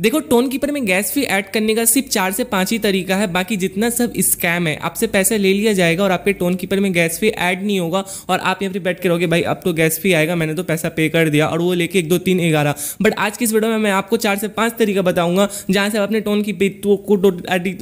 देखो Tonkeeper में gas fee add करने का सिर्फ चार से पाँच ही तरीका है बाकी जितना सब स्कैम है आपसे पैसे ले लिया जाएगा और आपके टोन कीपर में गैस फी ऐड नहीं होगा और आप यहाँ पर बैठ के रहोगे भाई अब तो गैस फी आएगा मैंने तो पैसा पे कर दिया और वो लेके एक दो तीन ग्यारह बट आज की इस वीडियो में मैं आपको चार से पांच तरीका बताऊंगा जहाँ से आप अपने टोन की पे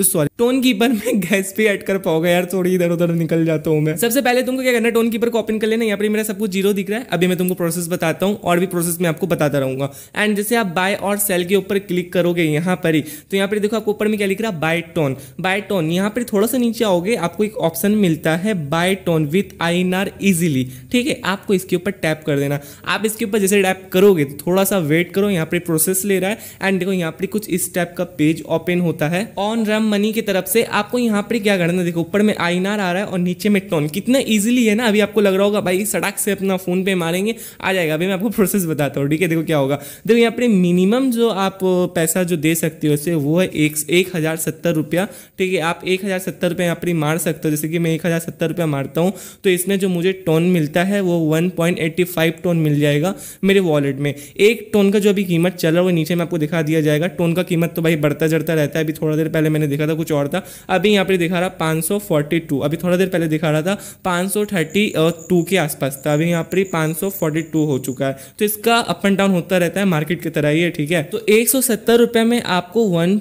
सॉरी टोन कीपर में गैस पे ऐड कर पाओगे यार थोड़ी इधर उधर निकल जाता हूँ मैं सबसे पहले तुमको क्या करना है टोन कीपर को ओपन कर लेना यहाँ पर मेरा सब कुछ जीरो दिख रहा है अभी मैं तुमको प्रोसेस बताता हूँ और भी प्रोसेस मैं आपको बताता रहूंगा एंड जैसे आप बाय और सेल के ऊपर क्लिक करोगे यहाँ पर ही तो यहाँ पर देखो आपको ऊपर में क्या लिख रहा है बाय टोन बाय टोन यहाँ पर थोड़ा सा नीचे आओगे आपको एक ऑप्शन मिलता है buy TON with I N R easily ठीक है आपको इसके ऊपर टैप कर देना आप इसके ऊपर जैसे टैप करोगे तो थोड़ा सा वेट करो यहाँ पर प्रोसेस ले रहा है एंड देखो यहाँ पर कुछ इस टाइप का पेज ओपन होता है ऑन रम मनी के की तरफ से आपको यहाँ पर क्या करना देखो ऊपर में आईनार आ रहा है और नीचे में टोन कितना ईजिली है ना अभी आपको लग रहा होगा भाई सड़क से अपना फ़ोन पे मारेंगे आ जाएगा अभी मैं आपको प्रोसेस बताता हूँ ठीक है देखो क्या होगा देखो यहाँ पर मिनिमम जो आप पैसा जो दे सकते हो उसे वो है एक एक हज़ार सत्तर रुपया ठीक है आप एक हज़ार सत्तर रुपया यहाँ पर मार सकते हो जैसे कि मैं एक हज़ार सत्तर रुपया मारता हूँ तो इसमें जो मुझे टोन मिलता है वो one point eighty five TON मिल जाएगा मेरे वॉलेट में एक टोन का जो अभी कीमत चल रहा है वो नीचे में आपको दिखा दिया जाएगा टोन का कीमत तो भाई बढ़ता चढ़ता रहता है अभी थोड़ा देर पहले मैंने देखा था कुछ और था अभी यहाँ पर दिखा रहा पाँच अभी थोड़ा देर पहले दिखा रहा था पाँच के आसपास था अभी यहाँ पर पाँच हो चुका है तो इसका अप एंड डाउन होता रहता है मार्केट की तरह ही ठीक है तो एक सौ में आपको वन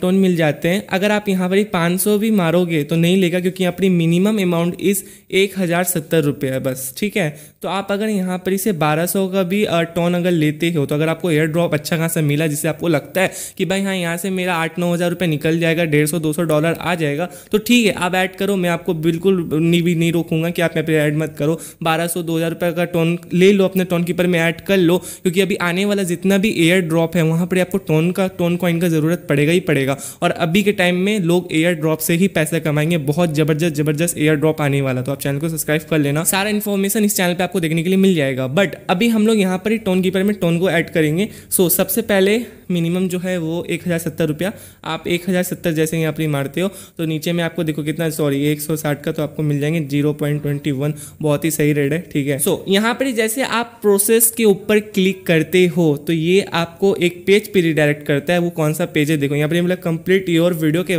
टोन मिल जाते हैं अगर आप यहाँ पर पाँच सौ भी मारोगे तो नहीं लेगा क्योंकि अपनी मिनिमम अमाउंट इस एक हज़ार सत्तर रुपये है बस ठीक है तो आप अगर यहाँ पर इसे बारह सौ का भी टोन अगर लेते हो तो अगर आपको एयर ड्रॉप अच्छा खासा मिला जिससे आपको लगता है कि भाई हाँ यहाँ से मेरा आठ नौ हज़ार रुपये निकल जाएगा या डेढ़ सौ दो सौ डॉलर आ जाएगा तो ठीक है आप ऐड करो मैं आपको बिल्कुल नहीं भी नहीं रोकूंगा कि आप मेरे पे ऐड मत करो बारह सौ दो हज़ार रुपये का टोन ले लो अपने टोन कीपर में ऐड कर लो क्योंकि अभी आने वाला जितना भी एयर ड्रॉप है वहाँ पर आपको टोन का टोन कॉइन का ज़रूरत पड़ेगा ही पड़ेगा और अभी के टाइम में लोग एयर ड्रॉप से ही पैसा कमाएंगे बहुत ज़बरदस्त ज़बरदस्त एयर ड्रॉप आने वाला तो आप चैनल को सब्सक्राइब कर लेना सारा इन्फॉर्मेशन इस चैनल पर आपको देखने के लिए मिल जाएगा बट अभी हम लोग यहाँ पर ही टोन कीपर में टोन को ऐड करेंगे सो सबसे पहले मिनिमम जो है वो एक हज़ार सत्तर रुपया आप एक हज़ार सत्तर जैसे ही यहाँ पर मारते हो तो नीचे में आपको देखो कितना सॉरी एक सौ साठ का तो आपको मिल जाएंगे जीरो पॉइंट ट्वेंटी वन बहुत ही सही रेट है ठीक है सो so, यहाँ पर जैसे आप प्रोसेस के ऊपर क्लिक करते हो तो ये आपको एक पेज पर रिडायरेक्ट करता है वो कौन सा पेज है देखो यहाँ पर मतलब कंप्लीट योर वीडियो के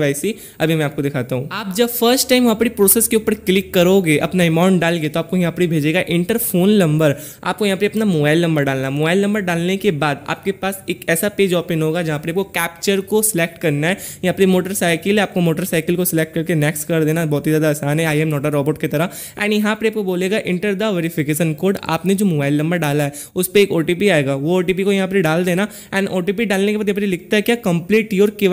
अभी मैं आपको दिखाता हूँ आप जब फर्स्ट टाइम वहाँ पर प्रोसेस के ऊपर क्लिक करोगे अपना अमाउंट डाल के तो आपको यहाँ पर भेजेगा इंटर फोन नंबर आपको यहाँ पर अपना मोबाइल नंबर डालना मोबाइल नंबर डालने के बाद आपके पास एक ऐसा पेज ओपन होगा जहाँ पर आपको कैप्चर को सिलेक्ट करना है यहाँ पर मोटरसाइकिल आपको मोटरसाइकिल को सिलेक्ट करके नेक्स्ट कर देना बहुत ही ज़्यादा आसान है I am not a robot की तरह एंड यहाँ पर आपको बोलेगा इंटर द वेरीफिकेशन कोड आपने जो मोबाइल नंबर डाला है उस पर एक ओ आएगा वो ओ को यहाँ पर डाल देना एंड ओ डालने के बाद यहाँ पर लिखता है क्या कंप्लीट योर के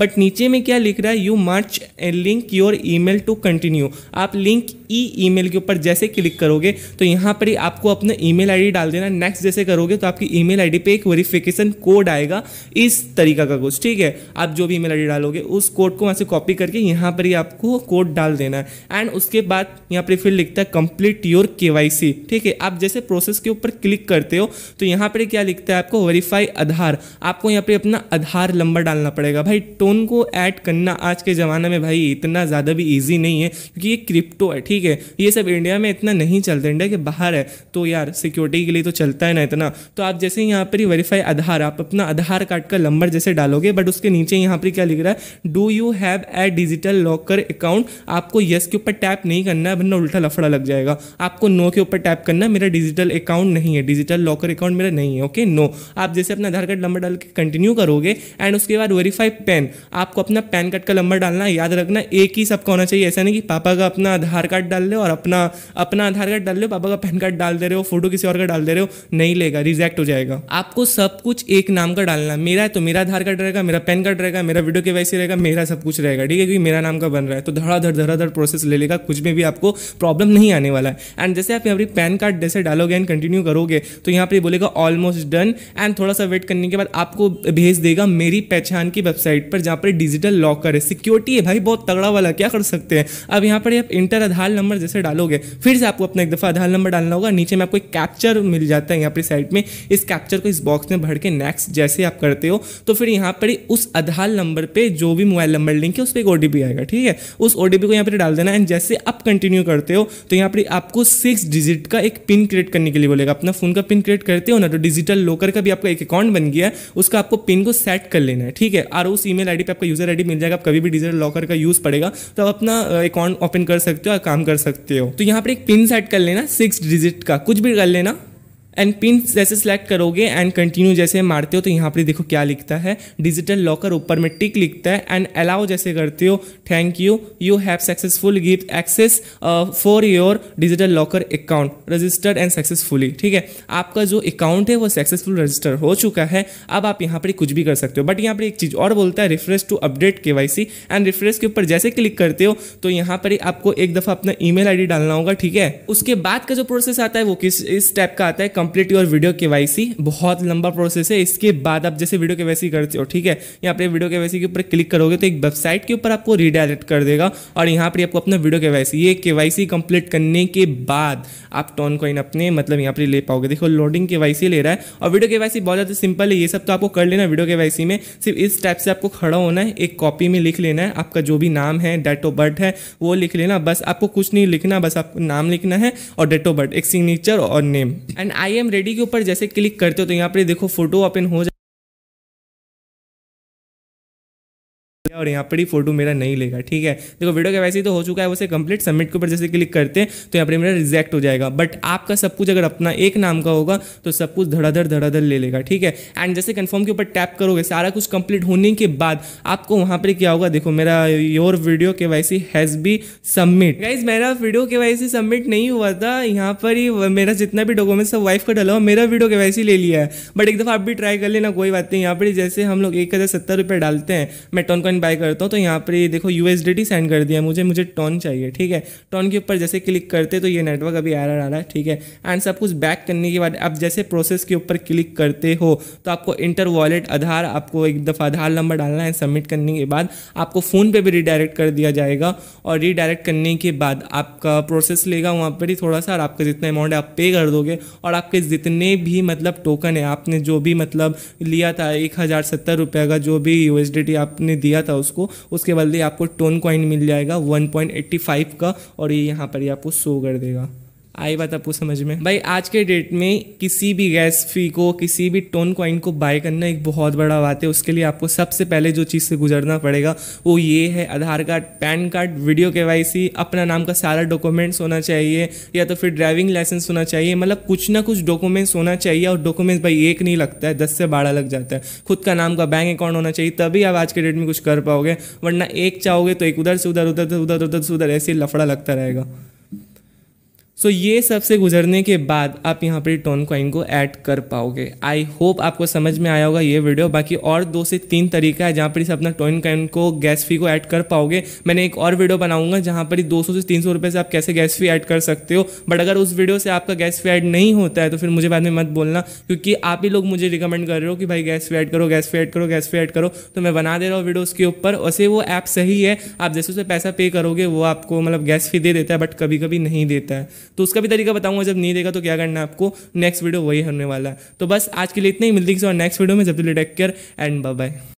बट नीचे में क्या लिख रहा है यू मार्च link your email to continue आप लिंक ई ईमेल के ऊपर जैसे क्लिक करोगे तो यहाँ पर ही आपको अपना ईमेल आईडी डाल देना नेक्स्ट जैसे करोगे तो आपकी ईमेल आईडी पे एक वेरिफिकेशन कोड आएगा जाएगा इस तरीका का कुछ ठीक है आप जो भी ईमेल आई डालोगे उस कोड को वहाँ से कॉपी करके यहाँ पर ही आपको कोड डाल देना है एंड उसके बाद यहाँ पर फिर लिखता है कंप्लीट योर के ठीक है आप जैसे प्रोसेस के ऊपर क्लिक करते हो तो यहाँ पर क्या लिखता है आपको वेरीफाई आधार आपको यहाँ पर अपना आधार नंबर डालना पड़ेगा भाई टोन को ऐड करना आज के ज़माने में भाई इतना ज़्यादा भी ईजी नहीं है क्योंकि ये क्रिप्टो है ठीक है ये सब इंडिया में इतना नहीं चलता इंडिया के बाहर है तो यार सिक्योरिटी के लिए तो चलता है ना इतना तो आप जैसे यहाँ पर ही वेरीफाई आधार आप अपना आधार हार काट कर लंबर जैसे डालोगे बट उसके नीचे यहाँ पर क्या लिख रहा है do you have a digital locker account आपको यस के ऊपर टैप नहीं करना है वरना उल्टा लफड़ा लग जाएगा आपको नो के ऊपर टैप करना मेरा डिजिटल अकाउंट नहीं है डिजिटल लॉकर अकाउंट मेरा नहीं है ओके नो आप जैसे अपना आधार कार्ड नंबर डाल के कंटिन्यू करोगे एंड उसके बाद वेरीफाई पेन आपको अपना पैन कार्ड का नंबर डालना याद रखना एक ही सबका होना चाहिए ऐसा नहीं कि पापा का अपना आधार कार्ड डाल लो और अपना अपना आधार कार्ड डाल रहे पापा का पैन कार्ड डाल दे रहे हो फोटो किसी और का डाल दे रहे हो नहीं लेगा रिजेक्ट हो जाएगा आपको सब कुछ एक नाम का डाल डालना मेरा है तो मेरा आधार कार्ड रहेगा मेरा पैन कार्ड रहेगा मेरा वीडियो के वैसे रहेगा मेरा सब कुछ रहेगा ठीक है क्योंकि मेरा नाम का बन रहा है तो धड़ाधड़ धड़ाधड़ प्रोसेस ले लेगा कुछ में भी आपको प्रॉब्लम नहीं आने वाला है एंड जैसे आप यहाँ पर पैन कार्ड जैसे डालोगे एंड कंटिन्यू करोगे तो यहाँ पर बोलेगा ऑलमोस्ट डन एंड थोड़ा सा वेट करने के बाद आपको भेज देगा मेरी पहचान की वेबसाइट पर जहाँ पर डिजिटल लॉकर है सिक्योरिटी है भाई बहुत तगड़ा वाला क्या कर सकते हैं अब यहाँ पर आप इंटर आधार नंबर जैसे डालोगे फिर से आपको अपना एक दफ़ा आधार नंबर डालना होगा नीचे में आपको एक कैप्चर मिल जाता है यहाँ पर साइड में इस कैप्चर को इस बॉक्स में भर के नेक्स्ट जैसे भी आप करते हो तो फिर यहाँ पर उस आधार नंबर पर जो भी मोबाइल नंबर लिंक है उस पर एक ओ आएगा ठीक है उस ओ को यहाँ पर डाल देना एंड जैसे आप कंटिन्यू करते हो तो यहाँ पर आपको सिक्स डिजिट का एक पिन क्रिएट करने के लिए बोलेगा अपना फ़ोन का पिन क्रिएट करते हो ना तो डिजिटल लॉकर का भी आपका एक अकाउंट बन गया उसका आपको पिन को सेट कर लेना है ठीक है और उस ईमेल आईडी पे आपका यूज़र आईडी मिल जाएगा आप कभी भी डिजिटल लॉकर का यूज़ पड़ेगा तो आप अपना अकाउंट ओपन कर सकते हो और काम कर सकते हो तो यहाँ पर एक पिन सेट कर लेना सिक्स डिजिट का कुछ भी कर लेना एंड पिन जैसे सेलेक्ट करोगे एंड कंटिन्यू जैसे मारते हो तो यहाँ पर देखो क्या लिखता है डिजिटल लॉकर ऊपर में टिक लिखता है एंड अलाउ जैसे करते हो thank you you have successful give access for your digital locker account registered and successfully ठीक है आपका जो अकाउंट है वो सक्सेसफुल रजिस्टर हो चुका है अब आप यहाँ पर कुछ भी कर सकते हो बट यहाँ पर एक चीज़ और बोलता है रिफ्रेश टू अपडेट के एंड रिफ्रेश के ऊपर जैसे क्लिक करते हो तो यहाँ पर आपको एक दफ़ा अपना ई मेल डालना होगा ठीक है उसके बाद का जो प्रोसेस आता है वो किस इस टाइप का आता है कंप्लीट योर वीडियो के बहुत लंबा प्रोसेस है इसके बाद आप जैसे वीडियो के करते हो ठीक है यहाँ पर वीडियो के के ऊपर क्लिक करोगे तो एक वेबसाइट के ऊपर आपको रिडायरेक्ट कर देगा और यहाँ पर आपको अपना वीडियो के ये के कंप्लीट करने के बाद आप टॉन कॉइन अपने मतलब यहाँ पर ले पाओगे देखो लोडिंग के ले रहा है और वीडियो के बहुत ज़्यादा सिंपल है ये सब तो आपको कर लेना वीडियो के में सिर्फ इस टाइप से आपको खड़ा होना है एक कॉपी में लिख लेना है आपका जो भी नाम है डेट ऑफ बर्थ है वो लिख लेना बस आपको कुछ नहीं लिखना बस आपको नाम लिखना है और डेट ऑफ बर्थ एक सिग्नेचर और name and I I am ready के ऊपर जैसे क्लिक करते हो तो यहाँ पर देखो फोटो ओपन हो जाए जाएगा और यहाँ पर ही फोटो मेरा नहीं लेगा ठीक है देखो वीडियो के वैसे ही तो हो चुका है उसे कंप्लीट सबमिट के ऊपर जैसे क्लिक करते हैं तो यहाँ पर मेरा रिजेक्ट हो जाएगा बट आपका सब कुछ अगर अपना एक नाम का होगा तो सब कुछ धड़ाधड़ धड़ाधड़ ले लेगा ठीक है एंड जैसे कन्फर्म के ऊपर टैप करोगे सारा कुछ कंप्लीट होने के बाद आपको वहाँ पर क्या होगा देखो मेरा your video K Y C has be submit guys मेरा वीडियो के वैसी सबमिट नहीं हुआ था यहाँ पर ही मेरा जितना भी डॉक्यूमेंट सब वाइफ का डला मेरा वीडियो के वैसे ले लिया है बट एक दफ़ा आप भी ट्राई कर लेना कोई बात नहीं यहाँ पर जैसे हम लोग एक हज़ार सत्तर रुपये डालते हैं मैं टॉन कॉइन बाय करता हूँ तो यहाँ पर ये देखो यू सेंड कर दिया मुझे मुझे टॉन चाहिए ठीक है टॉन के ऊपर जैसे क्लिक करते तो ये नेटवर्क अभी एरर आ रहा है ठीक है एंड सब कुछ बैक करने के बाद आप जैसे प्रोसेस के ऊपर क्लिक करते हो तो आपको इंटर वॉलेट आधार आपको एक दफ़ा आधार नंबर डालना है सबमिट करने के बाद आपको फ़ोन पे भी रिडायरेक्ट कर दिया जाएगा और रिडायरेक्ट करने के बाद आपका प्रोसेस लेगा वहाँ पर ही थोड़ा सा और आपका जितना अमाउंट है आप पे कर दोगे और आपके जितने भी मतलब टोकन है आपने जो भी मतलब लिया था एक हज़ार सत्तर रुपये का जो भी यू आपने दिया था उसको उसके बदले आपको टोन कॉइन मिल जाएगा 1.85 का और ये यहाँ पर ही आपको शो कर देगा आई बात आपको समझ में भाई आज के डेट में किसी भी गैस फी को किसी भी टोन क्वाइन को बाय करना एक बहुत बड़ा बात है उसके लिए आपको सबसे पहले जो चीज़ से गुजरना पड़ेगा वो ये है Aadhaar card PAN card video के अपना नाम का सारा डॉक्यूमेंट्स होना चाहिए या तो फिर ड्राइविंग लाइसेंस होना चाहिए मतलब कुछ ना कुछ डॉक्यूमेंट्स होना चाहिए और डॉक्यूमेंट्स भाई एक नहीं लगता है दस से बारह लग जाता है खुद का नाम का बैंक अकाउंट होना चाहिए तभी आप आज के डेट में कुछ कर पाओगे वरना एक चाहोगे तो एक उधर से उधर उधर उधर उधर से उधर ऐसे लफड़ा लगता रहेगा सो so, ये सब से गुजरने के बाद आप यहाँ पर टोन क्वाइन को ऐड कर पाओगे आई होप आपको समझ में आया होगा ये वीडियो बाकी और दो से तीन तरीका है जहाँ पर इस अपना टोन क्वाइन को गैस फी को ऐड कर पाओगे मैंने एक और वीडियो बनाऊंगा जहाँ पर दो सौ से तीन सौ रुपये से आप कैसे गैस फी ऐड कर सकते हो बट अगर उस वीडियो से आपका गैस फी ऐड नहीं होता है तो फिर मुझे बाद में मत बोलना क्योंकि आप ही लोग मुझे रिकमेंड कर रहे हो कि भाई गैस फी ऐड करो गैस फी ऐड करो गैस फी ऐड करो तो मैं बना दे रहा हूँ वीडियो उसके ऊपर वैसे वो ऐप सही है आप जैसे उसे पैसा पे करोगे वो आपको मतलब गैस फी दे देता है बट कभी कभी नहीं देता है तो उसका भी तरीका बताऊंगा जब नहीं देगा तो क्या करना है आपको नेक्स्ट वीडियो वही होने वाला है तो बस आज के लिए इतना ही मिलती है और नेक्स्ट वीडियो में जब तक टेक केयर एंड बाय